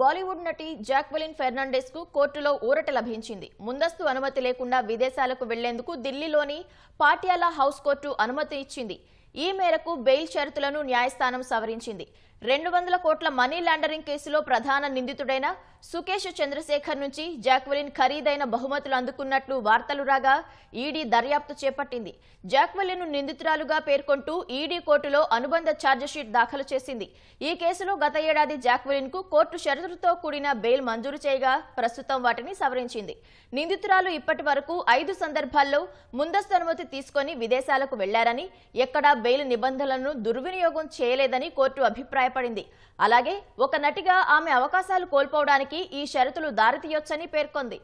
బాలీవుడ్ నటి Jacqueline Fernandes కు కోర్టులో ఊరట లభించింది ముందస్తు అనుమతి లేకుండా విదేశాలకు వెళ్లేందుకు ఢిల్లీలోని పాటియాలా హౌస్ కోర్టు అనుమతి ఇచ్చింది ఈ మేరకు బెయిల్ షరతులను న్యాయస్థానం సవరించింది రెండు వందల కోట్ల మనీ లాండరింగ్ కేసులో ప్రధాన నిందితుడైన సుకేష్ చంద్రశేఖర్ నుంచి జాక్వెలిన్ ఖరీదైన బహుమతులు అందుకున్నట్లు వార్తలు రాగా ఈడీ దర్యాప్తు చేపట్టింది జాక్వెలిన్ను నిందితురాలుగా పేర్కొంటూ ఈడీ కోర్టులో అనుబంధ ఛార్జిషీట్ దాఖలు చేసింది ఈ కేసులో గత ఏడాది కు కోర్టు షరతులతో కూడిన బెయిల్ మంజూరు చేయగా ప్రస్తుతం వాటిని సవరించింది నిందితురాలు ఇప్పటి వరకు ఐదు సందర్భాల్లో ముందస్తు అనుమతి తీసుకుని విదేశాలకు వెళ్లారని ఎక్కడా బెయిల్ నిబంధనలను దుర్వినియోగం చేయలేదని కోర్టు అభిప్రాయం బయటపడింది అలాగే ఒక నటిగా ఆమె అవకాశాలు కోల్పోవడానికి ఈ షరతులు దారితీయొచ్చని పేర్కొంది